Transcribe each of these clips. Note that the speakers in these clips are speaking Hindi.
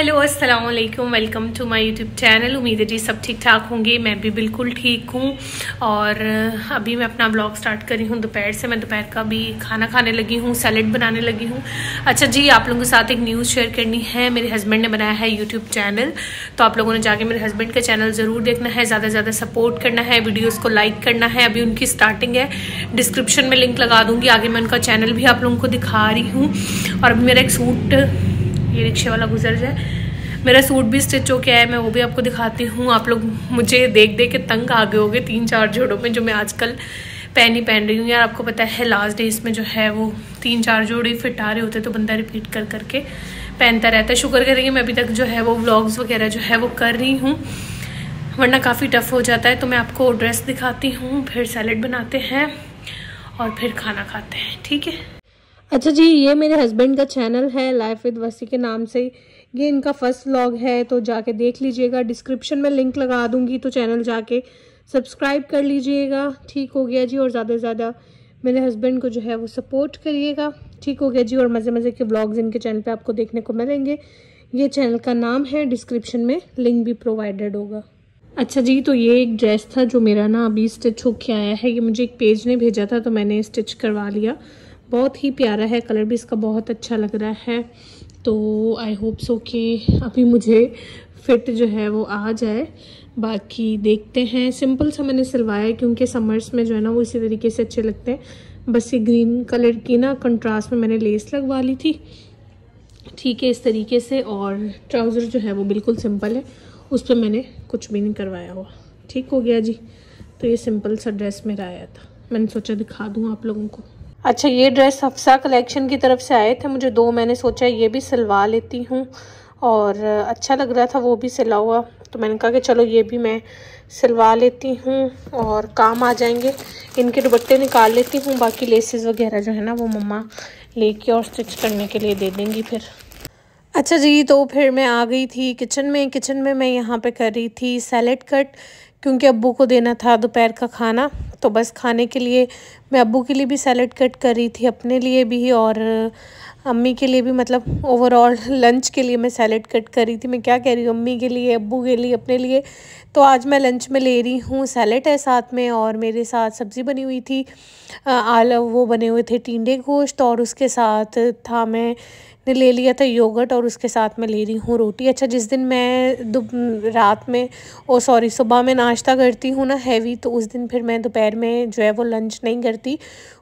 हेलो अस्सलाम वालेकुम welcome to my YouTube channel उम्मीद है जी सब ठीक ठाक होंगे मैं भी बिल्कुल ठीक हूँ और अभी मैं अपना ब्लॉग स्टार्ट कर रही हूँ दोपहर से मैं दोपहर का भी खाना खाने लगी हूँ सैलड बनाने लगी हूँ अच्छा जी आप लोगों के साथ एक न्यूज़ शेयर करनी है मेरे हस्बैंड ने बनाया है यूट्यूब चैनल तो आप लोगों ने जाके मेरे हस्बैंड का चैनल ज़रूर देखना है ज़्यादा से ज़्यादा सपोर्ट करना है वीडियोज़ को लाइक करना है अभी उनकी स्टार्टिंग है डिस्क्रिप्शन में लिंक लगा दूँगी आगे मैं उनका चैनल भी आप लोगों को दिखा रही हूँ और अभी मेरा एक सूट ये रिक्शे वाला गुजर जाए मेरा सूट भी स्टिच हो गया है मैं वो भी आपको दिखाती हूँ आप लोग मुझे देख देख के तंग आ गए गए तीन चार जोड़ों में जो मैं आजकल पहन ही पहन रही हूँ यार आपको पता है लास्ट डेज में जो है वो तीन चार जोड़े फिट आ रहे होते तो बंदा रिपीट कर करके पहनता रहता है शुक्र करेंगे मैं अभी तक जो है वो ब्लॉग्स वगैरह जो है वो कर रही हूँ वरना काफ़ी टफ़ हो जाता है तो मैं आपको ड्रेस दिखाती हूँ फिर सैलड बनाते हैं और फिर खाना खाते हैं ठीक है अच्छा जी ये मेरे हस्बैंड का चैनल है लाइफ विद वसी के नाम से ये इनका फर्स्ट व्लॉग है तो जाके देख लीजिएगा डिस्क्रिप्शन में लिंक लगा दूंगी तो चैनल जाके सब्सक्राइब कर लीजिएगा ठीक हो गया जी और ज़्यादा से ज़्यादा मेरे हस्बैंड को जो है वो सपोर्ट करिएगा ठीक हो गया जी और मज़े मज़े के ब्लॉग्स इनके चैनल पर आपको देखने को मिलेंगे ये चैनल का नाम है डिस्क्रिप्शन में लिंक भी प्रोवाइडेड होगा अच्छा जी तो ये एक ड्रेस था जो मेरा ना अभी स्टिच होके आया है ये मुझे एक पेज ने भेजा था तो मैंने स्टिच करवा लिया बहुत ही प्यारा है कलर भी इसका बहुत अच्छा लग रहा है तो आई होप सो कि अभी मुझे फिट जो है वो आ जाए बाकी देखते हैं सिंपल सा मैंने सिलवाया है क्योंकि समर्स में जो है ना वो इसी तरीके से अच्छे लगते हैं बस ये ग्रीन कलर की ना कंट्रास्ट में मैंने लेस लगवा ली थी ठीक है इस तरीके से और ट्राउज़र जो है वो बिल्कुल सिंपल है उस पर मैंने कुछ भी नहीं करवाया हुआ ठीक हो गया जी तो ये सिंपल सा ड्रेस मेरा आया था मैंने सोचा दिखा दूँ आप लोगों को अच्छा ये ड्रेस हफ्सा कलेक्शन की तरफ से आए थे मुझे दो मैंने सोचा ये भी सिलवा लेती हूँ और अच्छा लग रहा था वो भी सिला हुआ तो मैंने कहा कि चलो ये भी मैं सिलवा लेती हूँ और काम आ जाएंगे इनके दुबट्टे निकाल लेती हूँ बाकी लेसेस वगैरह जो है ना वो मम्मा लेके और स्टिच करने के लिए दे देंगी फिर अच्छा जी तो फिर मैं आ गई थी किचन में किचन में मैं यहाँ पे कर रही थी सैलेड कट क्योंकि अबू को देना था दोपहर का खाना तो बस खाने के लिए मैं अबू के लिए भी सैलड कट कर रही थी अपने लिए भी और अम्मी के लिए भी मतलब ओवरऑल लंच के लिए मैं सैलड कट कर रही थी मैं क्या कह रही हूँ अम्मी के लिए अबू के लिए अपने लिए तो आज मैं लंच में ले रही हूँ सैलड है साथ में और मेरे साथ सब्ज़ी बनी हुई थी आलू वो बने हुए थे टींडे गोश्त और उसके साथ था मैं ने ले लिया था योगर्ट और उसके साथ मैं ले रही हूँ रोटी अच्छा जिस दिन मैं रात में ओ सॉरी सुबह में नाश्ता करती हूँ ना हैवी तो उस दिन फिर मैं दोपहर में जो है वो लंच नहीं करती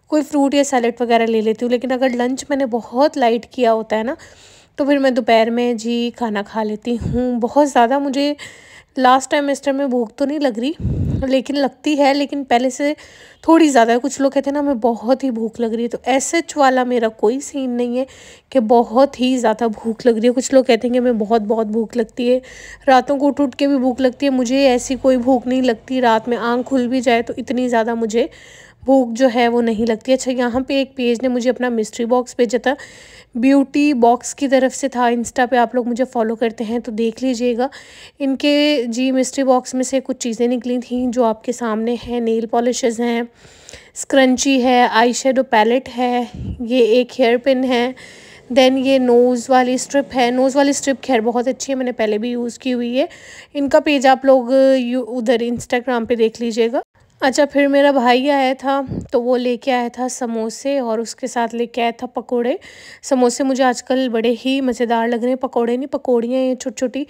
कोई फ्रूट या सैलड वगैरह ले लेती हूँ लेकिन अगर लंच मैंने बहुत लाइट किया होता है ना तो फिर मैं दोपहर में जी खाना खा लेती हूँ बहुत ज़्यादा मुझे लास्ट सेमेस्टर में भूख तो नहीं लग रही लेकिन लगती है लेकिन पहले से थोड़ी ज़्यादा है कुछ लोग कहते हैं ना हमें बहुत ही भूख लग रही है तो एस एच वाला मेरा कोई सीन नहीं है कि बहुत ही ज़्यादा भूख लग रही है कुछ लोग कहते हैं कि हमें बहुत बहुत भूख लगती है रातों को उठ उठ के भी भूख लगती है मुझे ऐसी कोई भूख नहीं लगती रात में आँख खुल भी जाए तो इतनी ज़्यादा मुझे भूख जो है वो नहीं लगती अच्छा यहाँ पे एक पेज ने मुझे अपना मिस्ट्री बॉक्स भेजा था ब्यूटी बॉक्स की तरफ से था इंस्टा पे आप लोग मुझे फॉलो करते हैं तो देख लीजिएगा इनके जी मिस्ट्री बॉक्स में से कुछ चीज़ें निकली थी जो आपके सामने हैं नेल पॉलिशेज हैं स्क्रंची है आई शेडो पैलेट है ये एक हेयर पिन है देन ये नोज़ वाली स्ट्रिप है नोज़ वाली स्ट्रिप खैर बहुत अच्छी है मैंने पहले भी यूज़ की हुई है इनका पेज आप लोग उधर इंस्टाग्राम पे देख लीजिएगा अच्छा फिर मेरा भाई आया था तो वो लेके आया था समोसे और उसके साथ लेके आया था पकोड़े समोसे मुझे आजकल बड़े ही मज़ेदार लग रहे हैं पकोड़े नहीं पकौड़ियाँ ये छोटी छोटी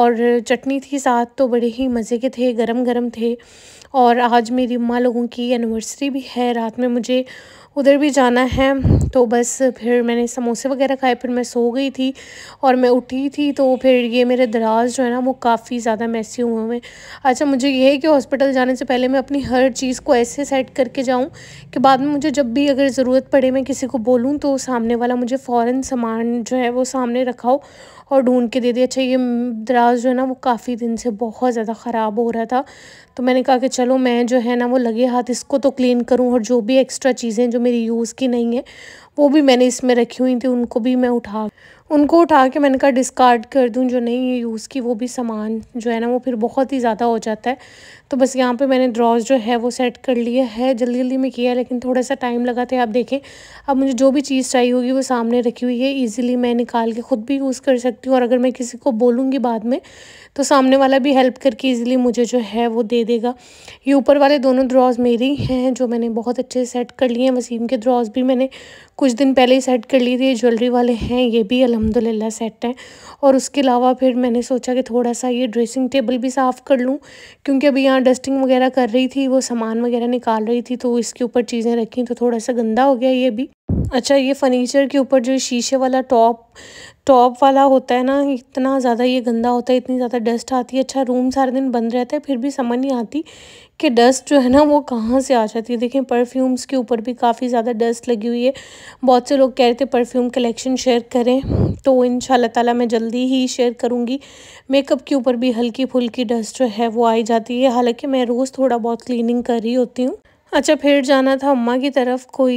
और चटनी थी साथ तो बड़े ही मज़े के थे गरम गरम थे और आज मेरी अम्मा लोगों की एनिवर्सरी भी है रात में मुझे उधर भी जाना है तो बस फिर मैंने समोसे वगैरह खाए फिर मैं सो गई थी और मैं उठी थी तो फिर ये मेरे दराज जो है ना वो काफ़ी ज़्यादा मैसी हुए हुए अच्छा मुझे ये है कि हॉस्पिटल जाने से पहले मैं अपनी हर चीज़ को ऐसे सेट करके जाऊँ कि बाद में मुझे जब भी अगर ज़रूरत पड़े मैं किसी को बोलूँ तो सामने वाला मुझे फ़ौरन सामान जो है वो सामने रखा हो और ढूंढ के दे दिया अच्छा ये दराज जो है ना वो काफ़ी दिन से बहुत ज़्यादा ख़राब हो रहा था तो मैंने कहा कि चलो मैं जो है ना वो लगे हाथ इसको तो क्लीन करूँ और जो भी एक्स्ट्रा चीज़ें जो मेरी यूज़ की नहीं है वो भी मैंने इसमें रखी हुई थी उनको भी मैं उठा उनको उठा के मैंने कहा डिस्कार्ड कर दूँ जो नहीं यूज़ की वो भी सामान जो है ना वो फिर बहुत ही ज़्यादा हो जाता है तो बस यहाँ पे मैंने ड्रॉज जो है वो सेट कर लिया है जल्दी जल्दी में किया लेकिन थोड़ा सा टाइम लगा था आप देखें अब मुझे जो भी चीज़ चाहिए होगी वो सामने रखी हुई है ईजिली मैं निकाल के ख़ुद भी यूज़ कर सकती हूँ और अगर मैं किसी को बोलूँगी बाद में तो सामने वाला भी हेल्प करके ईजिली मुझे जो है वो दे देगा ये ऊपर वाले दोनों ड्रॉज मेरे ही हैं जो मैंने बहुत अच्छे सेट कर लिए हैं वसीम के ड्रॉज भी मैंने कुछ दिन पहले ही सेट कर लिए थे ज्वेलरी वाले हैं ये भी अलहमदिल्ला सेट हैं और उसके अलावा फिर मैंने सोचा कि थोड़ा सा ये ड्रेसिंग टेबल भी साफ़ कर लूँ क्योंकि अभी यहाँ जहाँ डस्टिंग वगैरह कर रही थी वो सामान वगैरह निकाल रही थी तो इसके ऊपर चीज़ें रखी तो थोड़ा सा गंदा हो गया ये भी अच्छा ये फर्नीचर के ऊपर जो शीशे वाला टॉप टॉप वाला होता है ना इतना ज़्यादा ये गंदा होता है इतनी ज़्यादा डस्ट आती है अच्छा रूम सारे दिन बंद रहता है फिर भी समझ नहीं आती कि डस्ट जो है ना वो कहाँ से आ जाती है देखें परफ्यूम्स के ऊपर भी काफ़ी ज़्यादा डस्ट लगी हुई है बहुत से लोग कह रहे थे परफ्यूम कलेक्शन शेयर करें तो इन ताला मैं जल्दी ही शेयर करूँगी मेकअप के ऊपर भी हल्की फुल्की डस्ट जो है वो आई जाती है हालाँकि मैं रोज़ थोड़ा बहुत क्लिनिंग कर रही होती हूँ अच्छा फिर जाना था अम्मा की तरफ कोई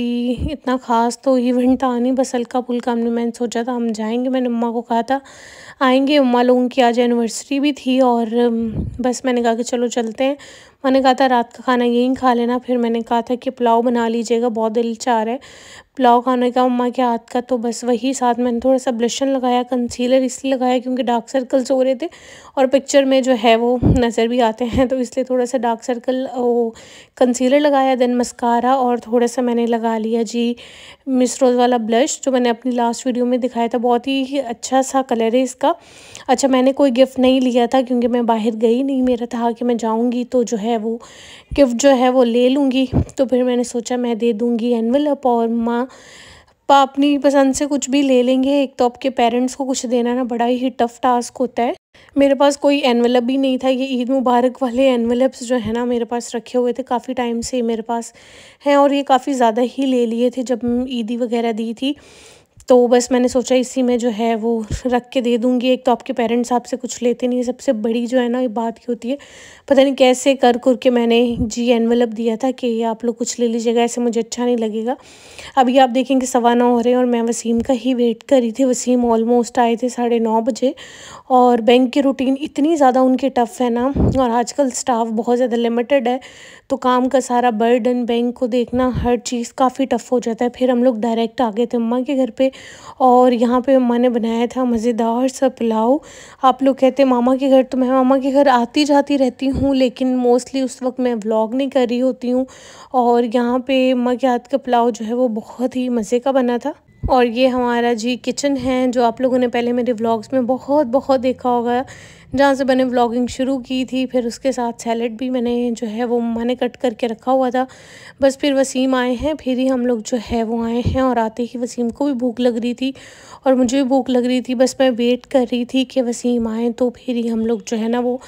इतना ख़ास तो इवेंट था नहीं बस हल्का फुल्का हमने मैंने सोचा था हम जाएंगे मैंने अम्मा को कहा था आएंगे उम्मा लोगों की आज एनिवर्सरी भी थी और बस मैंने कहा कि चलो चलते हैं मैंने कहा था रात का खाना यहीं खा लेना फिर मैंने कहा था कि पुलाव बना लीजिएगा बहुत दिल चाह रहा है पुलाव खाने का उम्मा के हाथ का तो बस वही साथ मैंने थोड़ा सा ब्लशन लगाया कंसीलर इसलिए लगाया क्योंकि डार्क सर्कल्स हो रहे थे और पिक्चर में जो है वो नज़र भी आते हैं तो इसलिए थोड़ा सा डार्क सर्कल वो कंसीलर लगाया देन मस्कारा और थोड़ा सा मैंने लगा लिया जी मिस रोज़ वाला ब्लश जो मैंने अपनी लास्ट वीडियो में दिखाया था बहुत ही अच्छा सा कलर है इसका था अच्छा मैंने कोई गिफ्ट नहीं लिया था क्योंकि मैं बाहर गई नहीं मेरा था कि मैं जाऊँगी तो जो है वो गिफ्ट जो है वो ले लूँगी तो फिर मैंने सोचा मैं दे दूँगी एनवलप और माँ पा अपनी पसंद से कुछ भी ले लेंगे एक तो आपके पेरेंट्स को कुछ देना ना बड़ा ही टफ टास्क होता है मेरे पास कोई एनवलप भी नहीं था ये ईद मुबारक वाले एनवलप्स जो है ना मेरे पास रखे हुए थे काफ़ी टाइम से मेरे पास हैं और ये काफ़ी ज़्यादा ही ले लिए थे जब ईदी वगैरह दी थी तो बस मैंने सोचा इसी में जो है वो रख के दे दूँगी एक तो आपके पेरेंट्स आपसे कुछ लेते नहीं सबसे बड़ी जो है ना ये बात की होती है पता नहीं कैसे कर कुर के मैंने जी एनवलप दिया था कि आप लोग कुछ ले लीजिएगा ऐसे मुझे अच्छा नहीं लगेगा अभी आप देखेंगे सवा नौ हो रहे हैं और मैं वसीम का ही वेट कर रही थी वसीम ऑलमोस्ट आए थे साढ़े नौ बजे और बैंक की रूटीन इतनी ज़्यादा उनकी टफ़ है ना और आजकल स्टाफ बहुत ज़्यादा लिमिटेड है तो काम का सारा बर्डन बैंक को देखना हर चीज़ काफ़ी टफ़ हो जाता है फिर हम लोग डायरेक्ट आ गए थे अम्मा के घर पर और यहाँ पे मैंने बनाया था मज़ेदार सा पुलाव आप लोग कहते हैं मामा के घर तो मैं मामा के घर आती जाती रहती हूँ लेकिन मोस्टली उस वक्त मैं व्लॉग नहीं कर रही होती हूँ और यहाँ पे माँ के हाथ का पुलाव जो है वो बहुत ही मज़े का बना था और ये हमारा जी किचन है जो आप लोगों ने पहले मेरे व्लॉग्स में बहुत बहुत देखा होगा जहाँ से मैंने व्लॉगिंग शुरू की थी फिर उसके साथ सैलड भी मैंने जो है वो मम्मा ने कट करके रखा हुआ था बस फिर वसीम आए हैं फिर ही हम लोग जो है वो आए हैं और आते ही वसीम को भी भूख लग रही थी और मुझे भी भूख लग रही थी बस मैं वेट कर रही थी कि वसीम आए तो फिर ही हम लोग जो है ना वो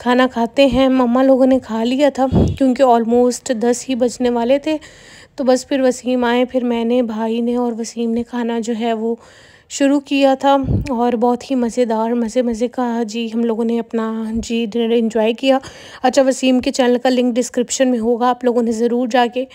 खाना खाते हैं मम्मा लोगों ने खा लिया था क्योंकि ऑलमोस्ट दस ही बजने वाले थे तो बस फिर वसीम आए फिर मैंने भाई ने और वसीम ने खाना जो है वो शुरू किया था और बहुत ही मज़ेदार मज़े मज़े का जी हम लोगों ने अपना जी डिनर इन्जॉय किया अच्छा वसीम के चैनल का लिंक डिस्क्रिप्शन में होगा आप लोगों ने ज़रूर जाके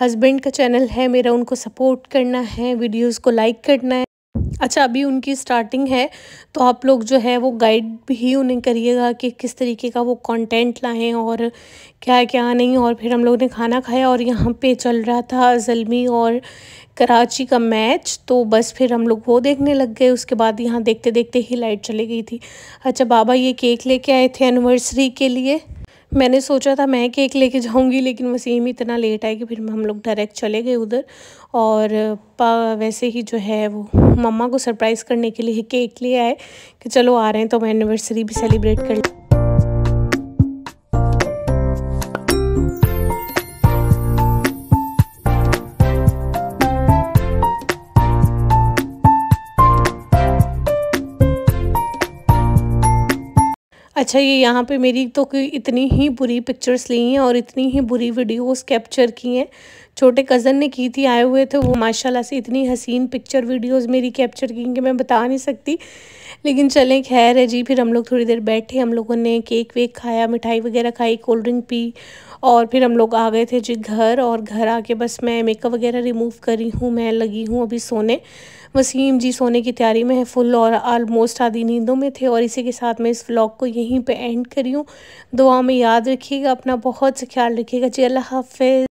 हस्बैंड का चैनल है मेरा उनको सपोर्ट करना है वीडियोस को लाइक करना है अच्छा अभी उनकी स्टार्टिंग है तो आप लोग जो है वो गाइड भी उन्हें करिएगा कि किस तरीके का वो कंटेंट लाएं और क्या क्या नहीं और फिर हम लोग ने खाना खाया और यहाँ पे चल रहा था जलमी और कराची का मैच तो बस फिर हम लोग वो देखने लग गए उसके बाद यहाँ देखते देखते ही लाइट चली गई थी अच्छा बाबा ये केक लेके आए थे एनिवर्सरी के लिए मैंने सोचा था मैं केक लेके जाऊंगी लेकिन वसीम इतना लेट आया कि फिर हम लोग डायरेक्ट चले गए उधर और वैसे ही जो है वो मम्मा को सरप्राइज़ करने के लिए केक लिया है कि चलो आ रहे हैं तो हम एनिवर्सरी भी सेलिब्रेट कर लें अच्छा ये यहाँ पे मेरी तो इतनी ही बुरी पिक्चर्स ली हैं और इतनी ही बुरी वीडियोस कैप्चर की हैं छोटे कज़न ने की थी आए हुए थे वो माशाल्लाह से इतनी हसीन पिक्चर वीडियोस मेरी कैप्चर की कि मैं बता नहीं सकती लेकिन चलें खैर है जी फिर हम लोग थोड़ी देर बैठे हम लोगों ने केक वेक खाया मिठाई वगैरह खाई कोल्ड ड्रिंक पी और फिर हम लोग आ गए थे जी घर और घर आके बस मैं मेकअप वगैरह रिमूव करी हूँ मैं लगी हूँ अभी सोने वसीम जी सोने की तैयारी में है फुल और आलमोस्ट आधी नींदों में थे और इसी के साथ मैं इस व्लॉग को यहीं पे एंड करी हूँ दुआ में याद रखिएगा अपना बहुत से ख्याल रखिएगा जी अल्लाह हाफिज़